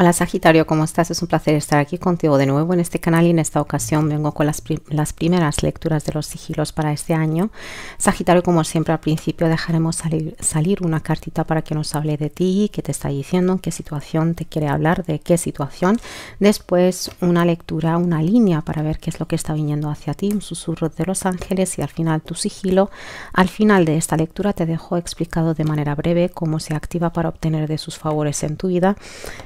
Hola Sagitario, ¿cómo estás? Es un placer estar aquí contigo de nuevo en este canal y en esta ocasión vengo con las, primeras lecturas de los sigilos para este año. Sagitario, como siempre al principio dejaremos salir, una cartita para que nos hable de ti, qué te está diciendo, en qué situación te quiere hablar, de qué situación. Después una lectura, una línea para ver qué es lo que está viniendo hacia ti, un susurro de los ángeles y al final tu sigilo. Al final de esta lectura te dejo explicado de manera breve cómo se activa para obtener de sus favores en tu vida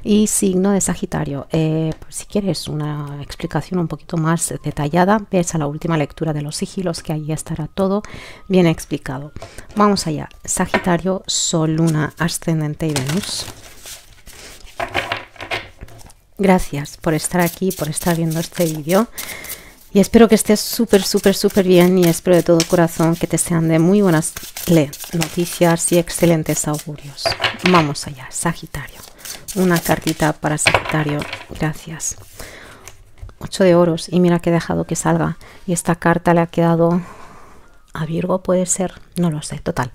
y si signo de Sagitario. Eh, pues, si quieres una explicación un poquito más detallada, ves a la última lectura de los sigilos, que ahí estará todo bien explicado. Vamos allá. Sagitario, Sol, Luna, Ascendente y Venus. Gracias por estar aquí, por estar viendo este vídeo. Y espero que estés súper, súper, súper bien y espero de todo corazón que te sean de muy buenas noticias y excelentes augurios. Vamos allá, Sagitario una cartita para Sagitario. Gracias. Ocho de oros. Y mira que he dejado que salga. Y esta carta le ha quedado a Virgo, puede ser. No lo sé, total.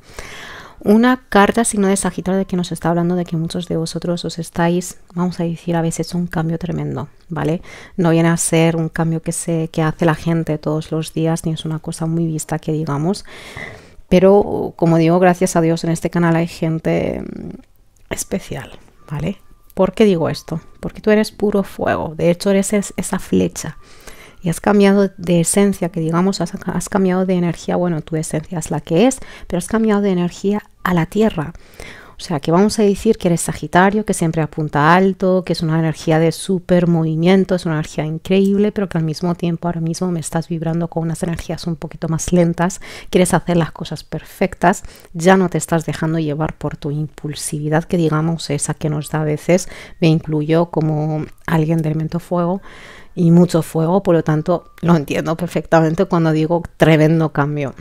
Una carta, signo de Sagitario, de que nos está hablando de que muchos de vosotros os estáis, vamos a decir, habéis hecho un cambio tremendo, ¿vale? No viene a ser un cambio que, se, que hace la gente todos los días, ni es una cosa muy vista que digamos. Pero, como digo, gracias a Dios en este canal hay gente mm, especial, ¿vale? ¿Por qué digo esto? Porque tú eres puro fuego, de hecho eres esa flecha y has cambiado de esencia, que digamos, has, has, cambiado de energía, bueno, tu esencia es la que es, pero has cambiado de energía a la tierra. O sea, que vamos a decir que eres Sagitario, que siempre apunta alto, que es una energía de súper movimiento, es una energía increíble, pero que al mismo tiempo ahora mismo me estás vibrando con unas energías un poquito más lentas, quieres hacer las cosas perfectas, ya no te estás dejando llevar por tu impulsividad, que digamos esa que nos da a veces, me incluyo como alguien de elemento fuego y mucho fuego, por lo tanto lo entiendo perfectamente cuando digo tremendo cambio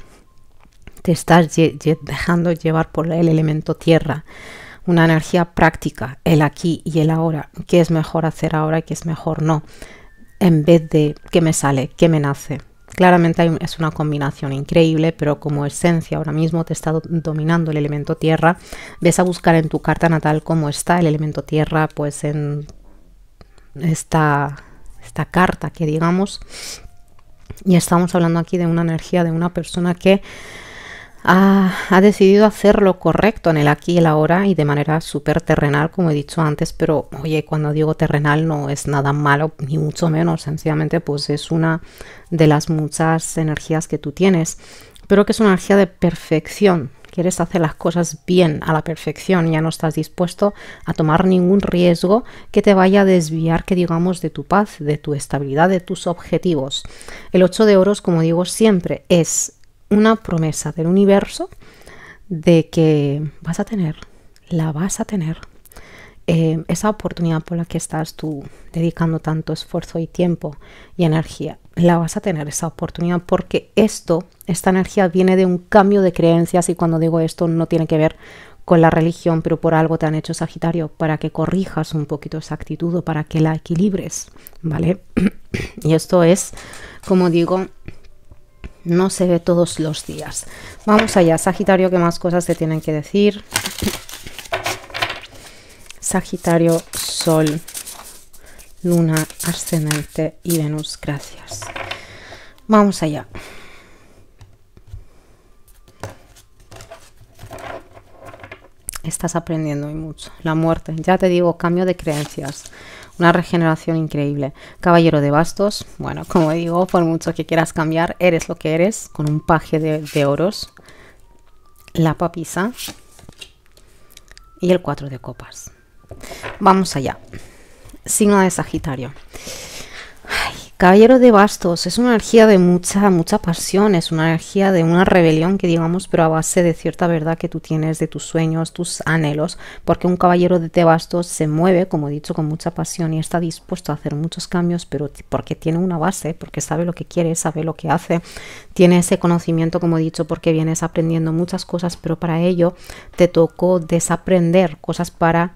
te estás dejando llevar por el elemento tierra, una energía práctica, el aquí y el ahora, qué es mejor hacer ahora y qué es mejor no, en vez de qué me sale, qué me nace. Claramente es una combinación increíble, pero como esencia ahora mismo te está dominando el elemento tierra, ves a buscar en tu carta natal cómo está el elemento tierra, pues en esta, esta carta que digamos, y estamos hablando aquí de una energía de una persona que ha, decidido hacer lo correcto en el aquí y el ahora y de manera súper terrenal, como he dicho antes, pero oye, cuando digo terrenal no es nada malo, ni mucho menos, sencillamente pues es una de las muchas energías que tú tienes, pero que es una energía de perfección. Quieres hacer las cosas bien a la perfección, ya no estás dispuesto a tomar ningún riesgo que te vaya a desviar, que digamos, de tu paz, de tu estabilidad, de tus objetivos. El 8 de oros, como digo siempre, es una promesa del universo de que vas a tener, la vas a tener, eh, esa oportunidad por la que estás tú dedicando tanto esfuerzo y tiempo y energía, la vas a tener esa oportunidad porque esto, esta energía viene de un cambio de creencias y cuando digo esto no tiene que ver con la religión, pero por algo te han hecho Sagitario, para que corrijas un poquito esa actitud o para que la equilibres, ¿vale? y esto es, como digo, no se ve todos los días. Vamos allá, Sagitario, ¿qué más cosas se tienen que decir? Sagitario, Sol, Luna, Ascendente y Venus, gracias. Vamos allá. Estás aprendiendo mucho. La muerte, ya te digo, cambio de creencias. Una regeneración increíble. Caballero de bastos. Bueno, como digo, por mucho que quieras cambiar, eres lo que eres. Con un paje de, oros. La papisa. Y el cuatro de copas. Vamos allá. Signo de Sagitario. Caballero de Bastos es una energía de mucha, mucha pasión, es una energía de una rebelión que digamos, pero a base de cierta verdad que tú tienes, de tus sueños, tus anhelos, porque un caballero de Bastos se mueve, como he dicho, con mucha pasión y está dispuesto a hacer muchos cambios, pero porque tiene una base, porque sabe lo que quiere, sabe lo que hace, tiene ese conocimiento, como he dicho, porque vienes aprendiendo muchas cosas, pero para ello te tocó desaprender cosas para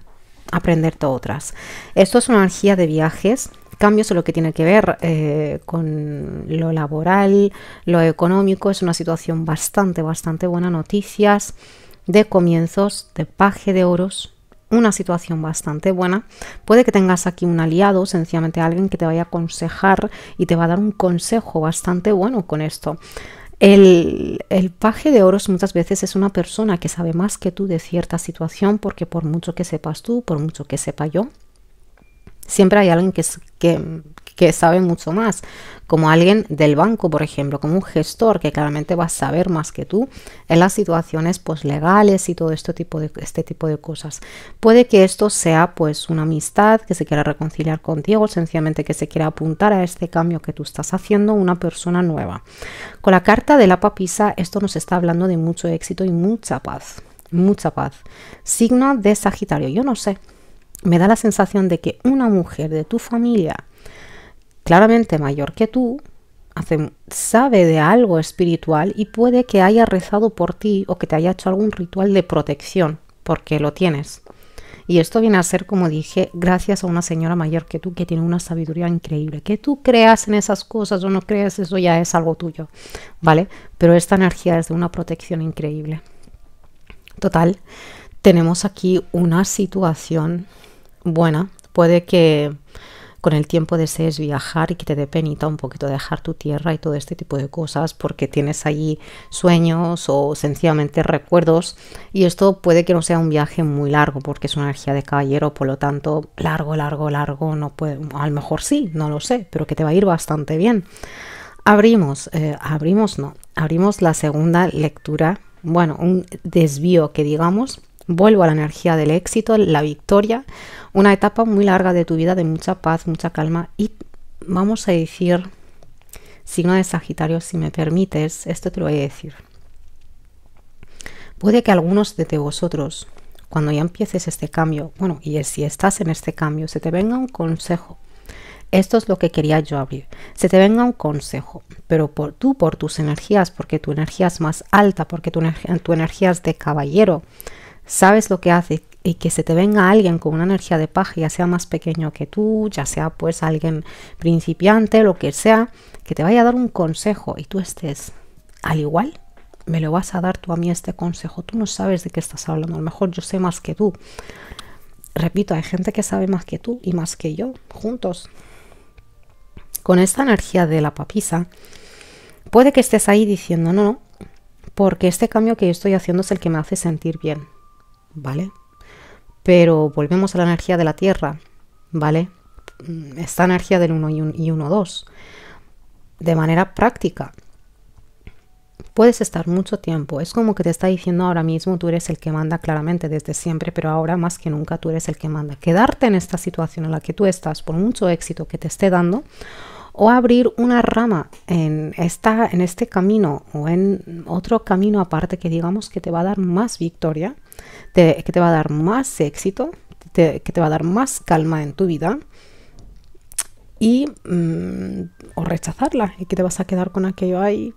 aprenderte otras. Esto es una energía de viajes, cambios en lo que tiene que ver eh, con lo laboral, lo económico. Es una situación bastante, bastante buena. Noticias de comienzos, de paje de oros. Una situación bastante buena. Puede que tengas aquí un aliado, sencillamente alguien que te vaya a aconsejar y te va a dar un consejo bastante bueno con esto. El, el, paje de oros muchas veces es una persona que sabe más que tú de cierta situación porque por mucho que sepas tú, por mucho que sepa yo, siempre hay alguien que, que, sabe mucho más, como alguien del banco, por ejemplo, como un gestor que claramente va a saber más que tú en las situaciones pues, legales y todo este tipo, de, este tipo de cosas. Puede que esto sea pues una amistad que se quiera reconciliar contigo, sencillamente que se quiera apuntar a este cambio que tú estás haciendo, una persona nueva. Con la carta de la papisa, esto nos está hablando de mucho éxito y mucha paz. Mucha paz. Signo de Sagitario. Yo no sé, me da la sensación de que una mujer de tu familia, claramente mayor que tú, sabe de algo espiritual y puede que haya rezado por ti o que te haya hecho algún ritual de protección, porque lo tienes. Y esto viene a ser, como dije, gracias a una señora mayor que tú que tiene una sabiduría increíble. Que tú creas en esas cosas o no creas, eso ya es algo tuyo, ¿vale? Pero esta energía es de una protección increíble. Total, tenemos aquí una situación buena, puede que con el tiempo desees viajar y que te dé penita un poquito dejar tu tierra y todo este tipo de cosas porque tienes allí sueños o sencillamente recuerdos y esto puede que no sea un viaje muy largo porque es una energía de caballero, por lo tanto largo, largo, largo, no puede, a lo mejor sí, no lo sé, pero que te va a ir bastante bien. Abrimos, eh, abrimos no, abrimos la segunda lectura, bueno, un desvío que digamos Vuelvo a la energía del éxito, la victoria, una etapa muy larga de tu vida de mucha paz, mucha calma y vamos a decir, signo de Sagitario, si me permites, esto te lo voy a decir. Puede que algunos de vosotros, cuando ya empieces este cambio, bueno, y si estás en este cambio, se te venga un consejo. Esto es lo que quería yo abrir. Se te venga un consejo, pero por tú, por tus energías, porque tu energía es más alta, porque tu, tu energía es de caballero, sabes lo que hace y que se te venga alguien con una energía de paja, ya sea más pequeño que tú, ya sea pues alguien principiante, lo que sea, que te vaya a dar un consejo y tú estés al igual, me lo vas a dar tú a mí este consejo, tú no sabes de qué estás hablando, a lo mejor yo sé más que tú. Repito, hay gente que sabe más que tú y más que yo, juntos. Con esta energía de la papisa, puede que estés ahí diciendo no, porque este cambio que yo estoy haciendo es el que me hace sentir bien ¿vale? Pero volvemos a la energía de la Tierra, ¿vale? Esta energía del 1 y 1, 2. De manera práctica. Puedes estar mucho tiempo. Es como que te está diciendo ahora mismo, tú eres el que manda claramente desde siempre, pero ahora más que nunca tú eres el que manda. Quedarte en esta situación en la que tú estás, por mucho éxito que te esté dando, o abrir una rama en, esta, en este camino o en otro camino aparte que digamos que te va a dar más victoria, que te va a dar más éxito, que te va a dar más calma en tu vida y mm, o rechazarla y que te vas a quedar con aquello ahí.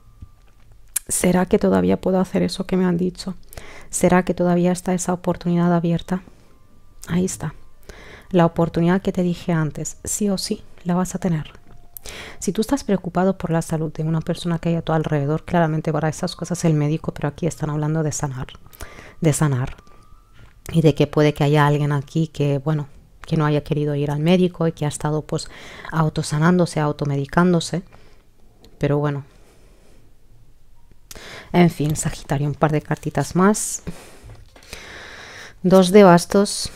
¿Será que todavía puedo hacer eso que me han dicho? ¿Será que todavía está esa oportunidad abierta? Ahí está. La oportunidad que te dije antes, sí o sí, la vas a tener si tú estás preocupado por la salud de una persona que hay a tu alrededor, claramente para esas cosas el médico, pero aquí están hablando de sanar, de sanar. Y de que puede que haya alguien aquí que, bueno, que no haya querido ir al médico y que ha estado pues autosanándose, automedicándose. Pero bueno. En fin, Sagitario, un par de cartitas más. Dos de bastos,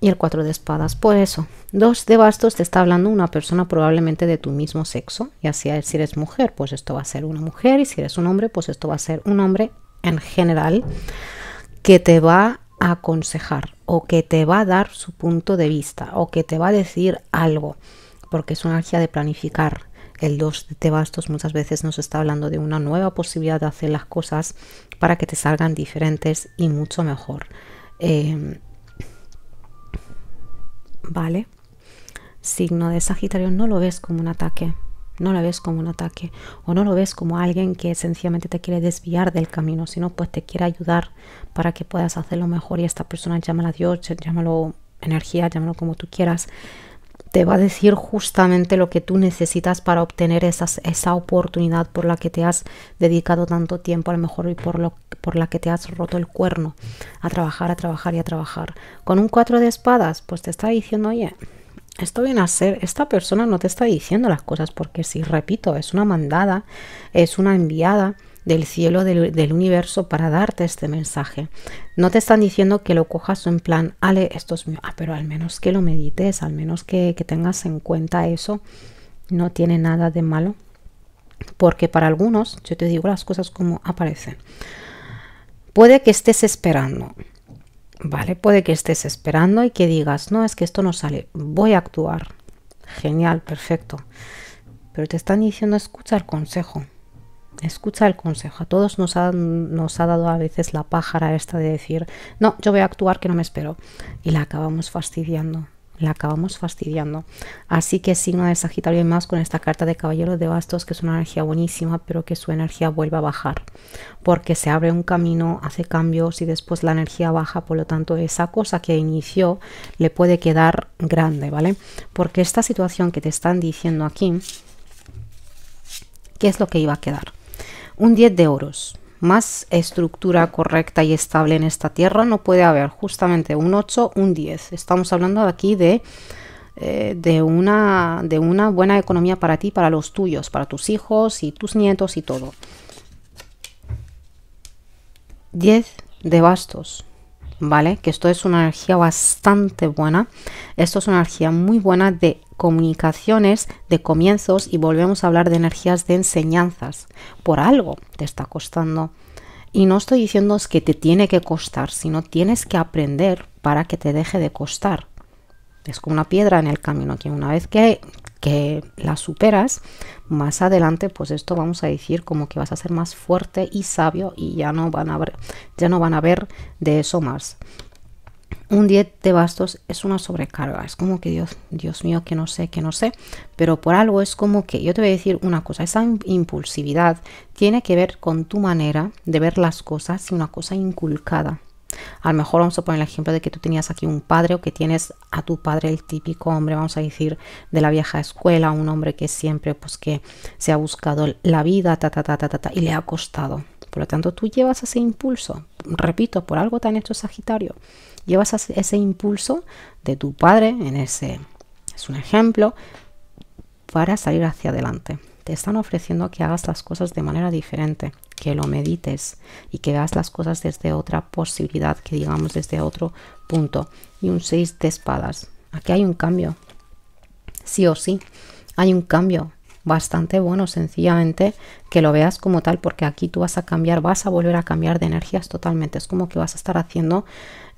y el cuatro de espadas. Por eso, dos de bastos te está hablando una persona probablemente de tu mismo sexo, ya es si eres mujer, pues esto va a ser una mujer, y si eres un hombre, pues esto va a ser un hombre en general que te va a aconsejar o que te va a dar su punto de vista o que te va a decir algo, porque es una energía de planificar. El 2 de bastos muchas veces nos está hablando de una nueva posibilidad de hacer las cosas para que te salgan diferentes y mucho mejor. Eh, ¿vale? Signo de Sagitario no lo ves como un ataque, no lo ves como un ataque o no lo ves como alguien que sencillamente te quiere desviar del camino, sino pues te quiere ayudar para que puedas hacerlo mejor y esta persona llámala Dios, llámalo energía, llámalo como tú quieras, te va a decir justamente lo que tú necesitas para obtener esa oportunidad por la que te has dedicado tanto tiempo, a lo mejor y por, lo, por la que te has roto el cuerno, a trabajar, a trabajar y a trabajar. Con un cuatro de espadas, pues te está diciendo, oye, esto viene a ser, esta persona no te está diciendo las cosas porque si, repito, es una mandada, es una enviada del cielo, del, universo, para darte este mensaje. No te están diciendo que lo cojas en plan, Ale, esto es mío, ah, pero al menos que lo medites, al menos que, que tengas en cuenta eso, no tiene nada de malo. Porque para algunos, yo te digo las cosas como aparecen. Puede que estés esperando, ¿vale? Puede que estés esperando y que digas, no, es que esto no sale, voy a actuar. Genial, perfecto. Pero te están diciendo, escucha el consejo escucha el consejo. A todos nos ha, dado a veces la pájara esta de decir, no, yo voy a actuar que no me espero. Y la acabamos fastidiando la acabamos fastidiando. Así que signo de Sagitario y más con esta carta de Caballero de Bastos, que es una energía buenísima, pero que su energía vuelva a bajar, porque se abre un camino, hace cambios y después la energía baja, por lo tanto esa cosa que inició le puede quedar grande, ¿vale? Porque esta situación que te están diciendo aquí, ¿qué es lo que iba a quedar? un 10 de oros. Más estructura correcta y estable en esta tierra no puede haber. Justamente un 8, un 10. Estamos hablando aquí de, eh, de, una, de una buena economía para ti, para los tuyos, para tus hijos y tus nietos y todo. 10 de bastos. ¿vale? Que esto es una energía bastante buena. Esto es una energía muy buena de comunicaciones, de comienzos y volvemos a hablar de energías de enseñanzas. Por algo te está costando. Y no estoy diciendo que te tiene que costar, sino tienes que aprender para que te deje de costar es como una piedra en el camino que una vez que, que la superas, más adelante pues esto vamos a decir como que vas a ser más fuerte y sabio y ya no van a ver, ya no van a ver de eso más. Un 10 de bastos es una sobrecarga, es como que Dios, Dios mío, que no sé, que no sé, pero por algo es como que yo te voy a decir una cosa, esa impulsividad tiene que ver con tu manera de ver las cosas y una cosa inculcada a lo mejor vamos a poner el ejemplo de que tú tenías aquí un padre o que tienes a tu padre el típico hombre, vamos a decir, de la vieja escuela, un hombre que siempre pues que se ha buscado la vida, ta, ta, ta, ta, ta, y le ha costado. Por lo tanto, tú llevas ese impulso, repito, por algo tan hecho Sagitario, llevas ese impulso de tu padre en ese, es un ejemplo, para salir hacia adelante. Te están ofreciendo que hagas las cosas de manera diferente, que lo medites y que veas las cosas desde otra posibilidad, que digamos desde otro punto. Y un 6 de espadas. Aquí hay un cambio. Sí o sí, hay un cambio bastante bueno, sencillamente que lo veas como tal, porque aquí tú vas a cambiar, vas a volver a cambiar de energías totalmente. Es como que vas a estar haciendo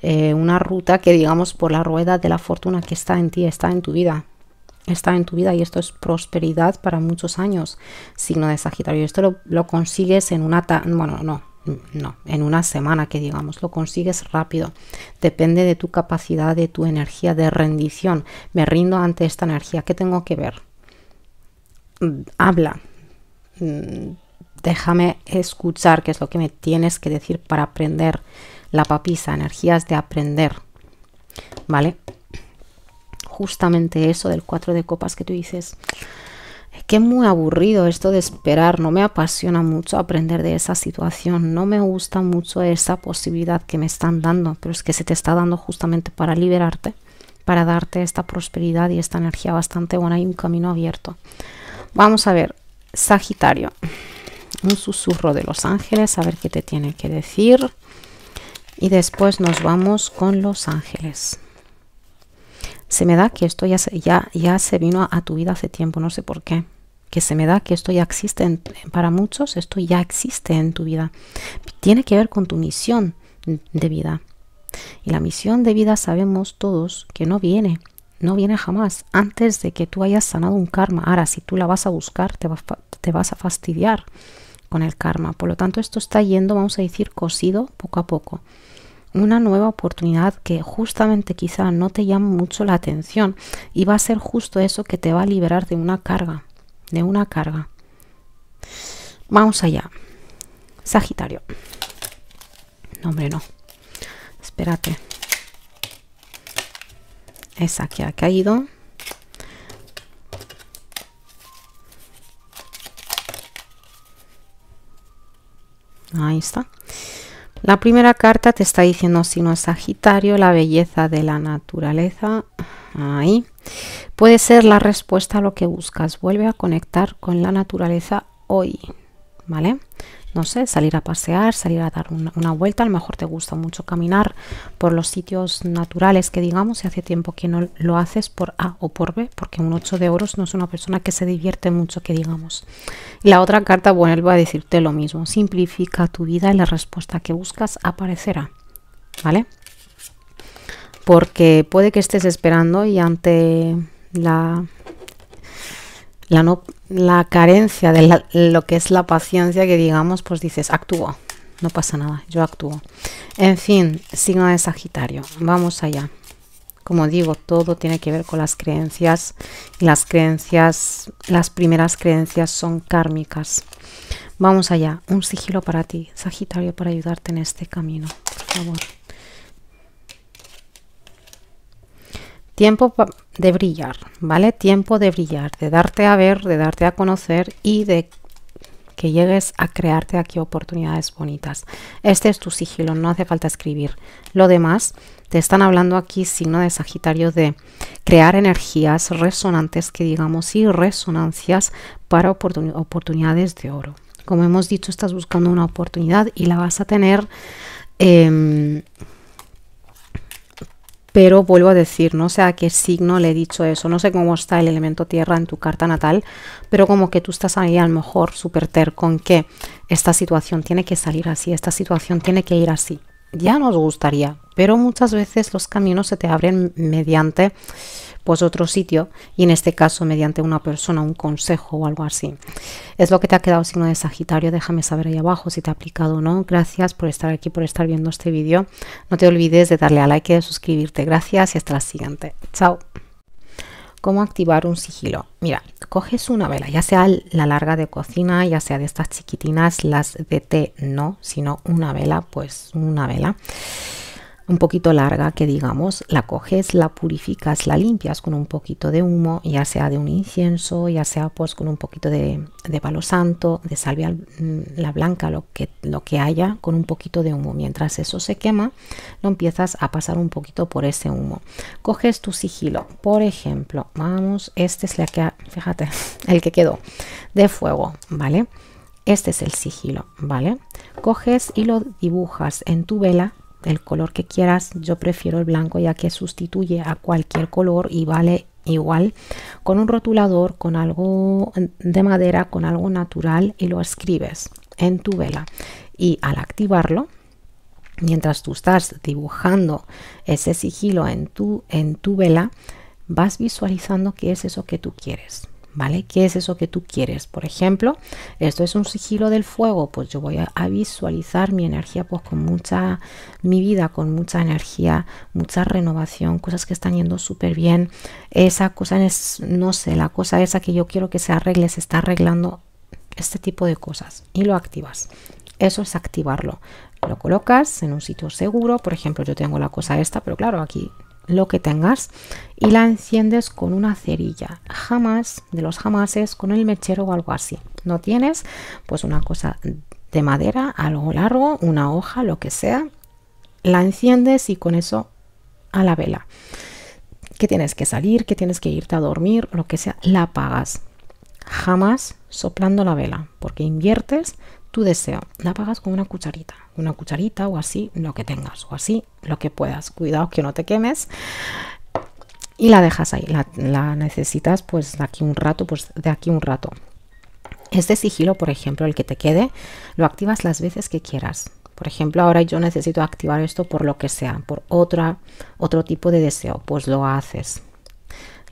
eh, una ruta que digamos por la rueda de la fortuna que está en ti, está en tu vida está en tu vida y esto es prosperidad para muchos años, signo de Sagitario. Esto lo, consigues en una... bueno, no, no, en una semana que digamos, lo consigues rápido. Depende de tu capacidad, de tu energía de rendición. Me rindo ante esta energía. ¿Qué tengo que ver? Mm, habla. Mm, déjame escuchar qué es lo que me tienes que decir para aprender. La papisa, energías de aprender. ¿Vale? justamente eso del cuatro de copas que tú dices. que muy aburrido esto de esperar, no me apasiona mucho aprender de esa situación, no me gusta mucho esa posibilidad que me están dando, pero es que se te está dando justamente para liberarte, para darte esta prosperidad y esta energía bastante buena y un camino abierto. Vamos a ver, Sagitario, un susurro de los ángeles, a ver qué te tiene que decir. Y después nos vamos con los ángeles. Se me da que esto ya se, ya, ya se vino a tu vida hace tiempo, no sé por qué. Que se me da que esto ya existe para muchos, esto ya existe en tu vida. Tiene que ver con tu misión de vida. Y la misión de vida sabemos todos que no viene, no viene jamás antes de que tú hayas sanado un karma. Ahora, si tú la vas a buscar, te, te vas a fastidiar con el karma. Por lo tanto, esto está yendo, vamos a decir, cosido poco a poco una nueva oportunidad que justamente quizá no te llama mucho la atención y va a ser justo eso que te va a liberar de una carga, de una carga. Vamos allá. Sagitario. No, hombre, no. Espérate. Esa que ha caído. Ahí está. La primera carta te está diciendo si no es Sagitario, la belleza de la naturaleza. Ahí. Puede ser la respuesta a lo que buscas. Vuelve a conectar con la naturaleza hoy. ¿Vale? no sé, salir a pasear, salir a dar una, vuelta, a lo mejor te gusta mucho caminar por los sitios naturales que digamos y hace tiempo que no lo haces por A o por B, porque un 8 de oros no es una persona que se divierte mucho que digamos. Y la otra carta va a decirte lo mismo, simplifica tu vida y la respuesta que buscas aparecerá, ¿vale? Porque puede que estés esperando y ante la la, la carencia de lo que es la paciencia que digamos, pues dices, actúo, no pasa nada, yo actúo. En fin, signo de Sagitario, vamos allá. Como digo, todo tiene que ver con las creencias y las creencias, las primeras creencias son kármicas. Vamos allá, un sigilo para ti, Sagitario, para ayudarte en este camino, por favor. Tiempo para de brillar, ¿vale? Tiempo de brillar, de darte a ver, de darte a conocer y de que llegues a crearte aquí oportunidades bonitas. Este es tu sigilo, no hace falta escribir. Lo demás, te están hablando aquí, signo de Sagitario, de crear energías resonantes, que digamos, y resonancias para oportunidades de oro. Como hemos dicho, estás buscando una oportunidad y la vas a tener. Em, pero vuelvo a decir, no sé a qué signo le he dicho eso, no sé cómo está el elemento tierra en tu carta natal, pero como que tú estás ahí a lo mejor súper terco en que esta situación tiene que salir así, esta situación tiene que ir así. Ya nos gustaría, pero muchas veces los caminos se te abren mediante pues otro sitio y en este caso mediante una persona, un consejo o algo así es lo que te ha quedado signo de Sagitario, déjame saber ahí abajo si te ha aplicado o no. Gracias por estar aquí, por estar viendo este vídeo. No te olvides de darle a like y de suscribirte. Gracias y hasta la siguiente. Chao. ¿Cómo activar un sigilo? Mira, coges una vela, ya sea la larga de cocina, ya sea de estas chiquitinas, las de té no, sino una vela, pues una vela un poquito larga que digamos, la coges, la purificas, la limpias con un poquito de humo, ya sea de un incienso, ya sea pues con un poquito de, de palo santo, de salvia mm, la blanca, lo que, lo que haya, con un poquito de humo. Mientras eso se quema, lo empiezas a pasar un poquito por ese humo. Coges tu sigilo, por ejemplo, vamos, este es la que, fíjate, el que quedó, de fuego, ¿vale? Este es el sigilo, ¿vale? Coges y lo dibujas en tu vela el color que quieras yo prefiero el blanco ya que sustituye a cualquier color y vale igual con un rotulador con algo de madera con algo natural y lo escribes en tu vela y al activarlo mientras tú estás dibujando ese sigilo en tu en tu vela vas visualizando qué es eso que tú quieres ¿vale? ¿Qué es eso que tú quieres? Por ejemplo, esto es un sigilo del fuego, pues yo voy a, visualizar mi energía, pues con mucha, mi vida con mucha energía, mucha renovación, cosas que están yendo súper bien. Esa cosa es, no sé, la cosa esa que yo quiero que se arregle, se está arreglando este tipo de cosas y lo activas. Eso es activarlo. Lo colocas en un sitio seguro, por ejemplo, yo tengo la cosa esta, pero claro, aquí lo que tengas y la enciendes con una cerilla. Jamás, de los jamases, con el mechero o algo así. No tienes, pues una cosa de madera, algo largo, una hoja, lo que sea. La enciendes y con eso a la vela. Que tienes que salir, que tienes que irte a dormir, lo que sea, la apagas. Jamás soplando la vela, porque inviertes tu deseo. La pagas con una cucharita, una cucharita o así lo que tengas, o así lo que puedas. Cuidado que no te quemes. Y la dejas ahí, la, la necesitas pues de aquí un rato, pues de aquí un rato. Este sigilo, por ejemplo, el que te quede, lo activas las veces que quieras. Por ejemplo, ahora yo necesito activar esto por lo que sea, por otra, otro tipo de deseo, pues lo haces.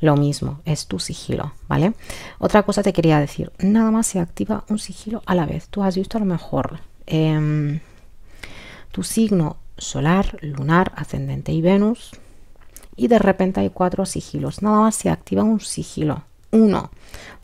Lo mismo, es tu sigilo, ¿vale? Otra cosa te quería decir, nada más se activa un sigilo a la vez. Tú has visto a lo mejor em, tu signo solar, lunar, ascendente y Venus. Y de repente hay cuatro sigilos. Nada más se activa un sigilo. Uno.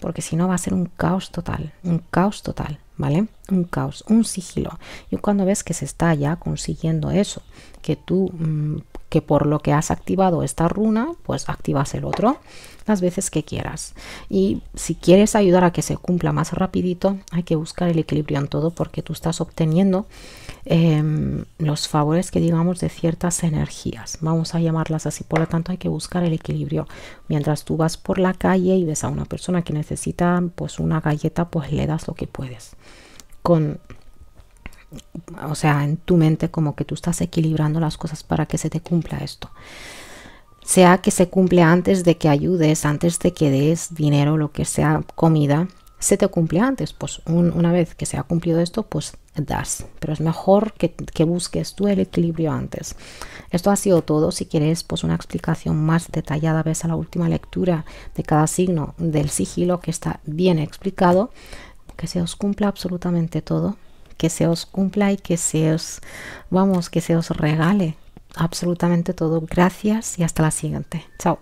Porque si no va a ser un caos total. Un caos total. ¿Vale? Un caos, un sigilo. Y cuando ves que se está ya consiguiendo eso, que tú mm, que por lo que has activado esta runa, pues activas el otro las veces que quieras. Y si quieres ayudar a que se cumpla más rapidito, hay que buscar el equilibrio en todo porque tú estás obteniendo em, los favores que digamos de ciertas energías. Vamos a llamarlas así. Por lo tanto, hay que buscar el equilibrio. Mientras tú vas por la calle y ves a una persona que necesita pues una galleta, pues le das lo que puedes. Con o sea, en tu mente como que tú estás equilibrando las cosas para que se te cumpla esto. Sea que se cumple antes de que ayudes, antes de que des dinero, lo que sea, comida, se te cumple antes. Pues una vez que se ha cumplido esto, pues das. Pero es mejor que, busques tú el equilibrio antes. Esto ha sido todo. Si quieres pues una explicación más detallada, ves a la última lectura de cada signo del sigilo que está bien explicado. Que se os cumpla absolutamente todo que se os cumpla y que se os, vamos, que se os regale absolutamente todo. Gracias y hasta la siguiente. Chao.